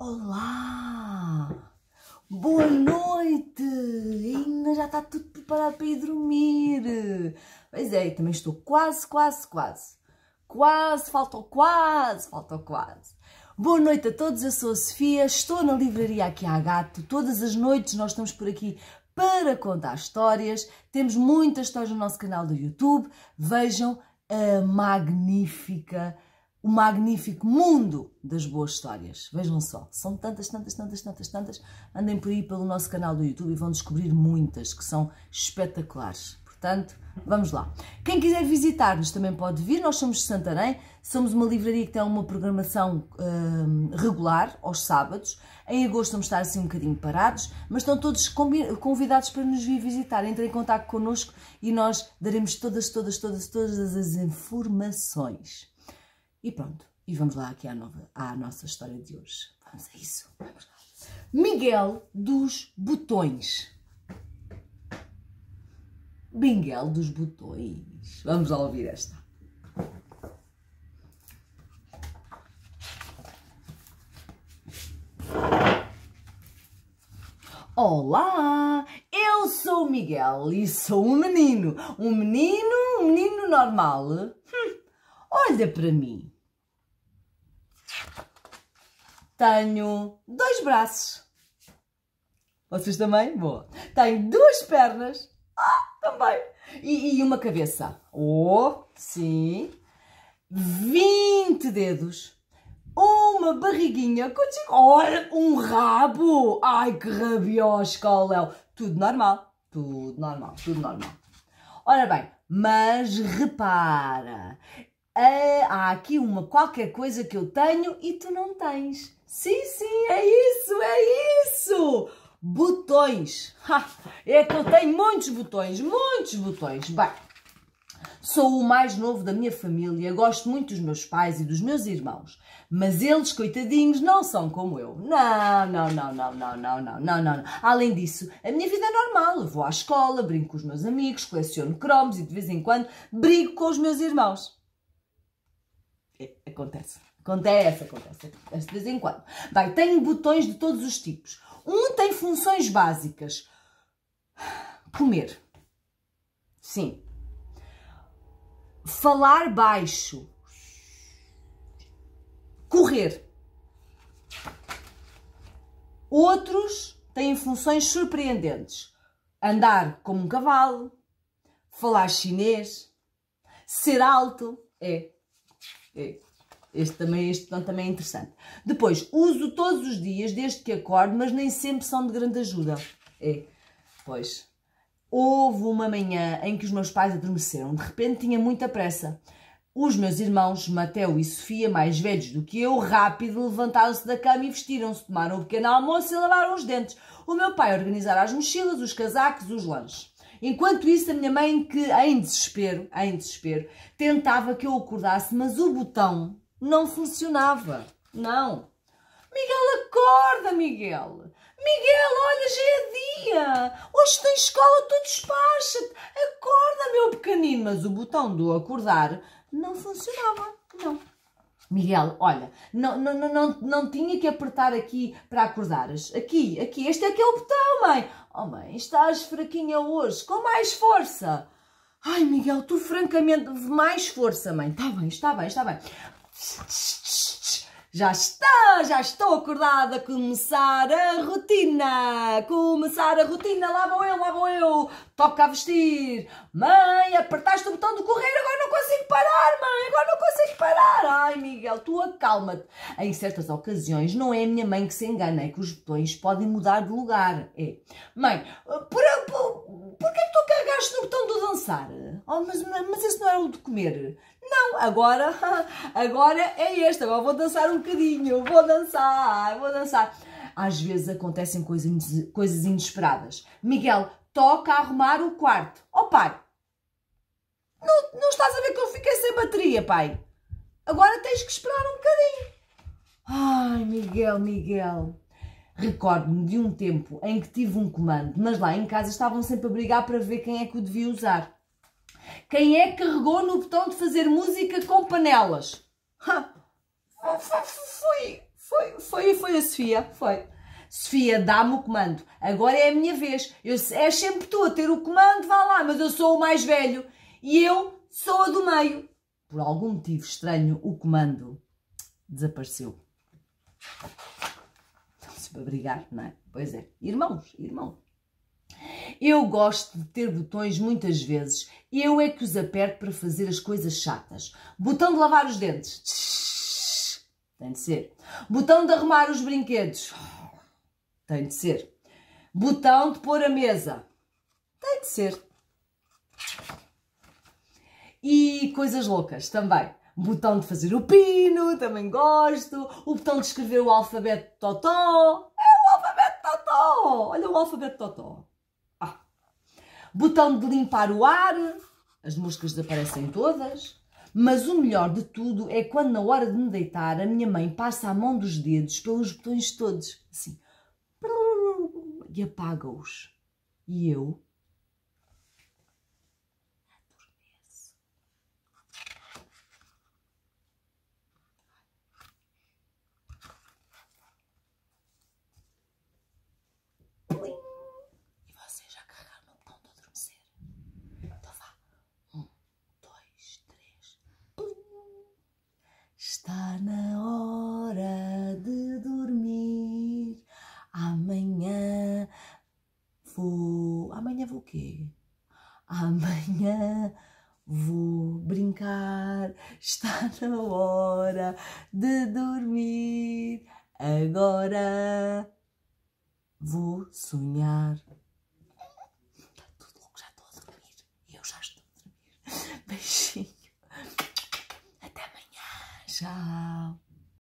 Olá! Boa noite! Ainda já está tudo preparado para ir dormir. Mas é, também estou quase, quase, quase. Quase, faltou quase, faltou quase. Boa noite a todos, eu sou a Sofia, estou na livraria aqui à Gato. Todas as noites nós estamos por aqui para contar histórias. Temos muitas histórias no nosso canal do YouTube. Vejam a magnífica o magnífico mundo das boas histórias. Vejam só, são tantas, tantas, tantas, tantas, tantas. Andem por aí pelo nosso canal do YouTube e vão descobrir muitas que são espetaculares. Portanto, vamos lá. Quem quiser visitar-nos também pode vir. Nós somos de Santarém, somos uma livraria que tem uma programação hum, regular aos sábados. Em agosto vamos estar assim um bocadinho parados, mas estão todos convidados para nos vir visitar. Entrem em contato connosco e nós daremos todas, todas, todas, todas as informações. E pronto, e vamos lá aqui à, nova, à nossa história de hoje. Vamos a isso, vamos lá. Miguel dos Botões. Miguel dos Botões. Vamos lá ouvir esta. Olá, eu sou o Miguel e sou um menino. Um menino, um menino normal. Hum, olha para mim. Tenho dois braços. Vocês também? Boa. Tenho duas pernas. Ah, também. E, e uma cabeça. Oh, sim. 20 dedos. Uma barriguinha. Contigo. Ora, um rabo. Ai, que rabiosca, Léo. Tudo normal. Tudo normal, tudo normal. Ora bem, mas repara, ah, há aqui uma qualquer coisa que eu tenho e tu não tens. Sim, sim, é isso, é isso! Botões! Ha, é que eu tenho muitos botões, muitos botões. Bem, Sou o mais novo da minha família, gosto muito dos meus pais e dos meus irmãos, mas eles, coitadinhos, não são como eu. Não, não, não, não, não, não, não, não, não. Além disso, a minha vida é normal. Vou à escola, brinco com os meus amigos, coleciono cromos e de vez em quando brigo com os meus irmãos acontece. Acontece, acontece, de vez em quando. Bem, botões de todos os tipos. Um tem funções básicas. Comer. Sim. Falar baixo. Correr. Outros têm funções surpreendentes. Andar como um cavalo, falar chinês, ser alto, é é, este também, este também é interessante. Depois, uso todos os dias, desde que acordo, mas nem sempre são de grande ajuda. É, pois. Houve uma manhã em que os meus pais adormeceram. De repente tinha muita pressa. Os meus irmãos, Mateu e Sofia, mais velhos do que eu, rápido levantaram-se da cama e vestiram-se, tomaram o um pequeno almoço e lavaram os dentes. O meu pai organizara as mochilas, os casacos, os lanches. Enquanto isso, a minha mãe, que em desespero, em desespero, tentava que eu acordasse, mas o botão não funcionava. Não. Miguel, acorda, Miguel. Miguel, olha, já é dia. Hoje tem escola, tu despacha-te. Acorda, meu pequenino. Mas o botão do acordar não funcionava. Não. Miguel, olha, não, não, não, não, não tinha que apertar aqui para acordares. Aqui, aqui, este é que é o botão, mãe. Oh, mãe, estás fraquinha hoje, com mais força. Ai, Miguel, tu francamente, mais força, mãe. Está bem, está bem, está bem. Já está, já estou acordada, começar a rotina, começar a rotina, lá vou eu, lá vou eu, toca a vestir, mãe, apertar Ai, Miguel, tu acalma-te. Em certas ocasiões, não é a minha mãe que se engana, é que os botões podem mudar de lugar. É. Mãe, ah, por, ah, por, por que que tu carregaste no botão do dançar? Oh, mas, mas esse não era o de comer. Não, agora, agora é este. Agora vou dançar um bocadinho, vou dançar, vou dançar. Às vezes acontecem coisas, coisas inesperadas. Miguel, toca arrumar o quarto. Oh pai, não, não estás a ver que eu fiquei sem bateria, pai? Agora tens que esperar um bocadinho. Ai, Miguel, Miguel. Recordo-me de um tempo em que tive um comando, mas lá em casa estavam sempre a brigar para ver quem é que o devia usar. Quem é que carregou no botão de fazer música com panelas? Foi, foi, foi, foi a Sofia, foi. Sofia, dá-me o comando. Agora é a minha vez. Eu, é sempre tu a ter o comando, vá lá, mas eu sou o mais velho. E eu sou a do meio por algum motivo estranho, o comando desapareceu. Estão-se para brigar, não é? Pois é. Irmãos, irmão. Eu gosto de ter botões muitas vezes. Eu é que os aperto para fazer as coisas chatas. Botão de lavar os dentes. Tem de ser. Botão de arrumar os brinquedos. Tem de ser. Botão de pôr a mesa. Tem de ser. E coisas loucas também. botão de fazer o pino, também gosto. O botão de escrever o alfabeto totó. É o alfabeto totó! Olha o alfabeto totó. Ah. Botão de limpar o ar. As moscas desaparecem todas. Mas o melhor de tudo é quando, na hora de me deitar, a minha mãe passa a mão dos dedos pelos botões todos, assim, e apaga-os. E eu Amanhã vou. Amanhã vou o quê? Amanhã vou brincar. Está na hora de dormir. Agora vou sonhar. Está tudo louco, já estou a dormir. Eu já estou a dormir. Beijinho. Até amanhã. Tchau.